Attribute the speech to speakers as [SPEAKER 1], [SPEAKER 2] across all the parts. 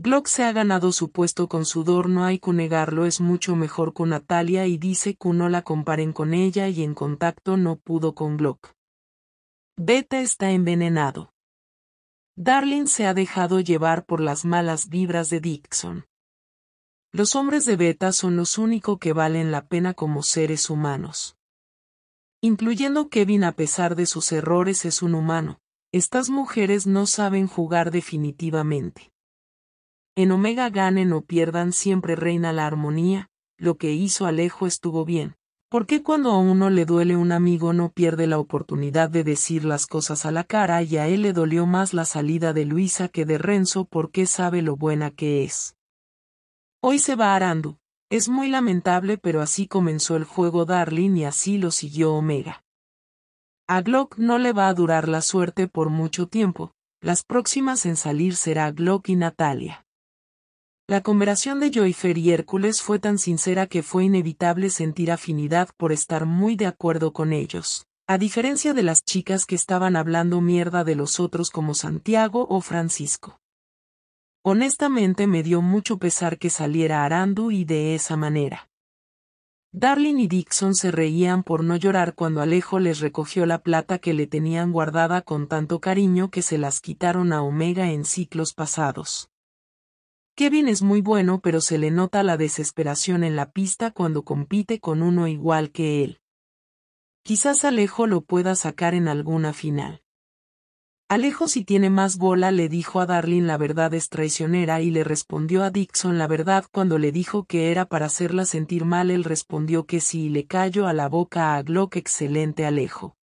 [SPEAKER 1] Glock se ha ganado su puesto con sudor, no hay que negarlo, es mucho mejor con Natalia y dice que no la comparen con ella y en contacto no pudo con Glock. Beta está envenenado. Darling se ha dejado llevar por las malas vibras de Dixon. Los hombres de Beta son los únicos que valen la pena como seres humanos. Incluyendo Kevin a pesar de sus errores es un humano, estas mujeres no saben jugar definitivamente. En Omega ganen o pierdan siempre reina la armonía, lo que hizo Alejo estuvo bien. ¿Por qué cuando a uno le duele un amigo no pierde la oportunidad de decir las cosas a la cara y a él le dolió más la salida de Luisa que de Renzo porque sabe lo buena que es? Hoy se va Arando. Es muy lamentable pero así comenzó el juego Darling y así lo siguió Omega. A Glock no le va a durar la suerte por mucho tiempo, las próximas en salir será Glock y Natalia. La conversación de Joyfer y Hércules fue tan sincera que fue inevitable sentir afinidad por estar muy de acuerdo con ellos. A diferencia de las chicas que estaban hablando mierda de los otros como Santiago o Francisco. Honestamente me dio mucho pesar que saliera Arandu y de esa manera. Darling y Dixon se reían por no llorar cuando Alejo les recogió la plata que le tenían guardada con tanto cariño que se las quitaron a Omega en ciclos pasados. Kevin es muy bueno pero se le nota la desesperación en la pista cuando compite con uno igual que él. Quizás Alejo lo pueda sacar en alguna final. Alejo si tiene más bola le dijo a Darlin la verdad es traicionera y le respondió a Dixon la verdad cuando le dijo que era para hacerla sentir mal él respondió que sí y le cayó a la boca a Glock excelente Alejo.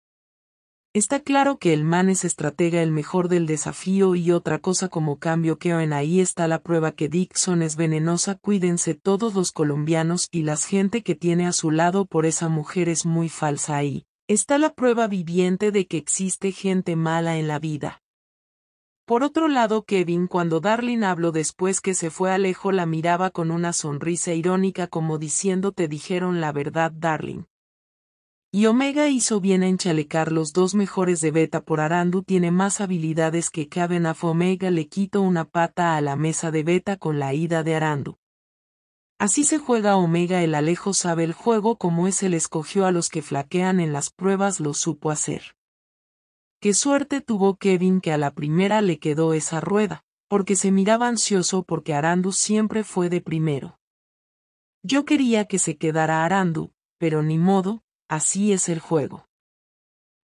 [SPEAKER 1] Está claro que el man es estratega el mejor del desafío y otra cosa como cambio que en ahí está la prueba que Dixon es venenosa cuídense todos los colombianos y las gente que tiene a su lado por esa mujer es muy falsa ahí. Está la prueba viviente de que existe gente mala en la vida. Por otro lado Kevin cuando Darling habló después que se fue Alejo la miraba con una sonrisa irónica como diciendo te dijeron la verdad Darling y Omega hizo bien en chalecar los dos mejores de Beta por Arandu tiene más habilidades que a Omega le quito una pata a la mesa de Beta con la ida de Arandu. Así se juega Omega el Alejo sabe el juego como es el escogió a los que flaquean en las pruebas lo supo hacer. Qué suerte tuvo Kevin que a la primera le quedó esa rueda, porque se miraba ansioso porque Arandu siempre fue de primero. Yo quería que se quedara Arandu, pero ni modo, así es el juego.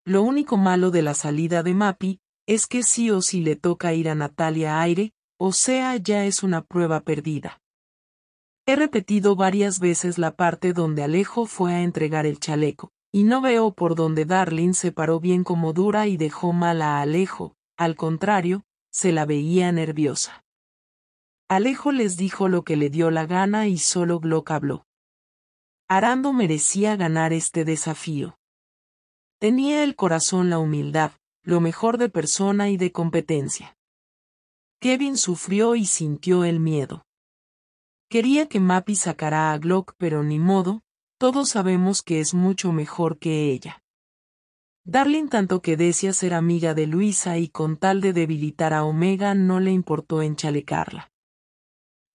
[SPEAKER 1] Lo único malo de la salida de Mappy, es que sí o sí le toca ir a Natalia Aire, o sea ya es una prueba perdida. He repetido varias veces la parte donde Alejo fue a entregar el chaleco, y no veo por dónde Darling se paró bien como dura y dejó mal a Alejo, al contrario, se la veía nerviosa. Alejo les dijo lo que le dio la gana y solo Glock habló. Arando merecía ganar este desafío. Tenía el corazón la humildad, lo mejor de persona y de competencia. Kevin sufrió y sintió el miedo. Quería que Mappy sacara a Glock, pero ni modo, todos sabemos que es mucho mejor que ella. Darling tanto que decía ser amiga de Luisa y con tal de debilitar a Omega no le importó enchalecarla.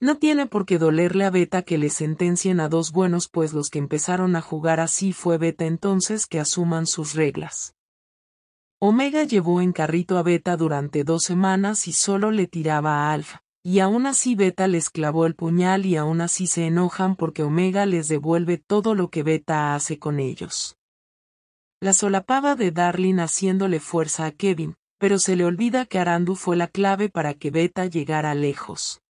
[SPEAKER 1] No tiene por qué dolerle a Beta que le sentencien a dos buenos pues los que empezaron a jugar así fue Beta entonces que asuman sus reglas. Omega llevó en carrito a Beta durante dos semanas y solo le tiraba a Alfa, y aún así Beta les clavó el puñal y aún así se enojan porque Omega les devuelve todo lo que Beta hace con ellos. La solapaba de Darling haciéndole fuerza a Kevin, pero se le olvida que Arandu fue la clave para que Beta llegara lejos.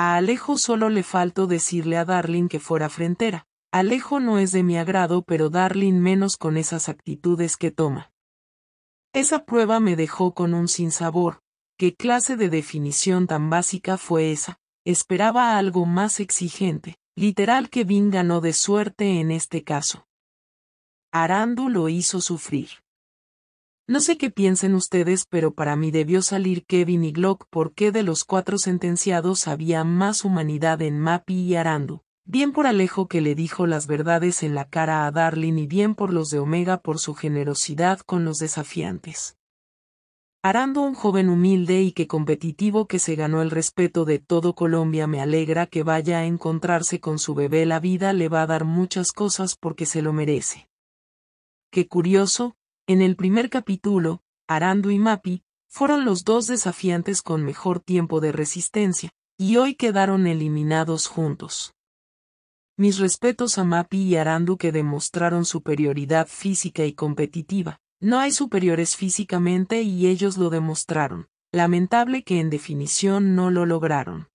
[SPEAKER 1] A Alejo solo le faltó decirle a Darling que fuera frentera. Alejo no es de mi agrado, pero Darling menos con esas actitudes que toma. Esa prueba me dejó con un sinsabor. ¿Qué clase de definición tan básica fue esa? Esperaba algo más exigente, literal que Vin ganó de suerte en este caso. Arandu lo hizo sufrir. No sé qué piensen ustedes, pero para mí debió salir Kevin y Glock porque de los cuatro sentenciados había más humanidad en Mappy y Arando, Bien por Alejo que le dijo las verdades en la cara a Darlin y bien por los de Omega por su generosidad con los desafiantes. Arando un joven humilde y que competitivo que se ganó el respeto de todo Colombia me alegra que vaya a encontrarse con su bebé la vida le va a dar muchas cosas porque se lo merece. Qué curioso, en el primer capítulo, Arandu y Mapi, fueron los dos desafiantes con mejor tiempo de resistencia, y hoy quedaron eliminados juntos. Mis respetos a Mapi y Arandu que demostraron superioridad física y competitiva. No hay superiores físicamente y ellos lo demostraron. Lamentable que en definición no lo lograron.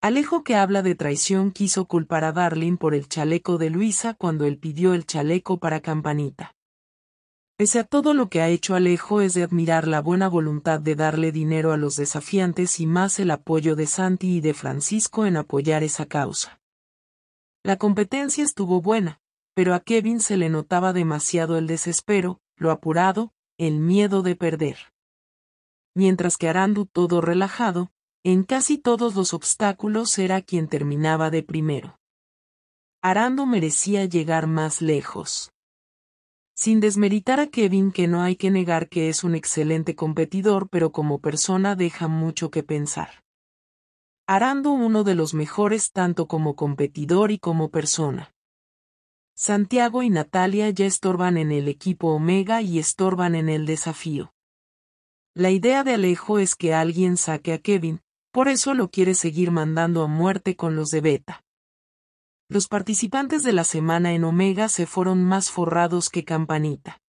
[SPEAKER 1] Alejo que habla de traición quiso culpar a Darling por el chaleco de Luisa cuando él pidió el chaleco para Campanita. Pese a todo lo que ha hecho Alejo es de admirar la buena voluntad de darle dinero a los desafiantes y más el apoyo de Santi y de Francisco en apoyar esa causa. La competencia estuvo buena, pero a Kevin se le notaba demasiado el desespero, lo apurado, el miedo de perder. Mientras que Arando todo relajado, en casi todos los obstáculos era quien terminaba de primero. Arando merecía llegar más lejos. Sin desmeritar a Kevin que no hay que negar que es un excelente competidor pero como persona deja mucho que pensar. Arando uno de los mejores tanto como competidor y como persona. Santiago y Natalia ya estorban en el equipo Omega y estorban en el desafío. La idea de Alejo es que alguien saque a Kevin, por eso lo quiere seguir mandando a muerte con los de Beta. Los participantes de la semana en Omega se fueron más forrados que campanita.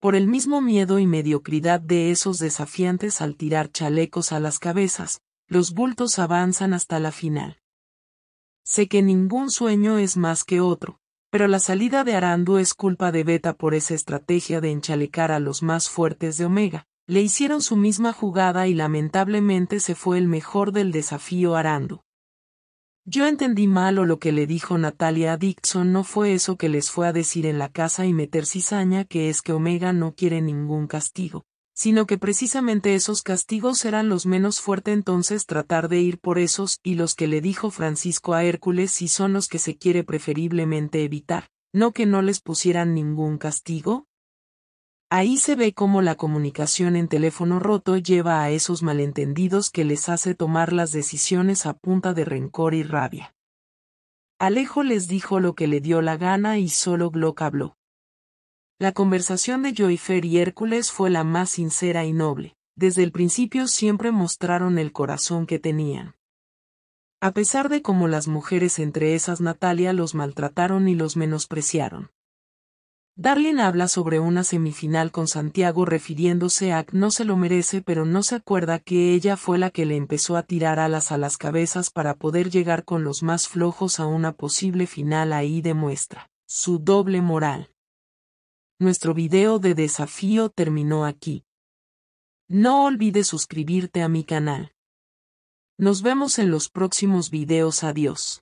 [SPEAKER 1] Por el mismo miedo y mediocridad de esos desafiantes al tirar chalecos a las cabezas, los bultos avanzan hasta la final. Sé que ningún sueño es más que otro, pero la salida de Arandu es culpa de Beta por esa estrategia de enchalecar a los más fuertes de Omega. Le hicieron su misma jugada y lamentablemente se fue el mejor del desafío Arandu. Yo entendí mal o lo que le dijo Natalia a Dixon no fue eso que les fue a decir en la casa y meter cizaña que es que Omega no quiere ningún castigo, sino que precisamente esos castigos eran los menos fuertes entonces tratar de ir por esos y los que le dijo Francisco a Hércules si son los que se quiere preferiblemente evitar, no que no les pusieran ningún castigo, Ahí se ve cómo la comunicación en teléfono roto lleva a esos malentendidos que les hace tomar las decisiones a punta de rencor y rabia. Alejo les dijo lo que le dio la gana y solo Glock habló. La conversación de Joyfer y Hércules fue la más sincera y noble. Desde el principio siempre mostraron el corazón que tenían. A pesar de cómo las mujeres entre esas Natalia los maltrataron y los menospreciaron. Darlene habla sobre una semifinal con Santiago refiriéndose a que no se lo merece pero no se acuerda que ella fue la que le empezó a tirar alas a las cabezas para poder llegar con los más flojos a una posible final ahí demuestra su doble moral. Nuestro video de desafío terminó aquí. No olvides suscribirte a mi canal. Nos vemos en los próximos videos adiós.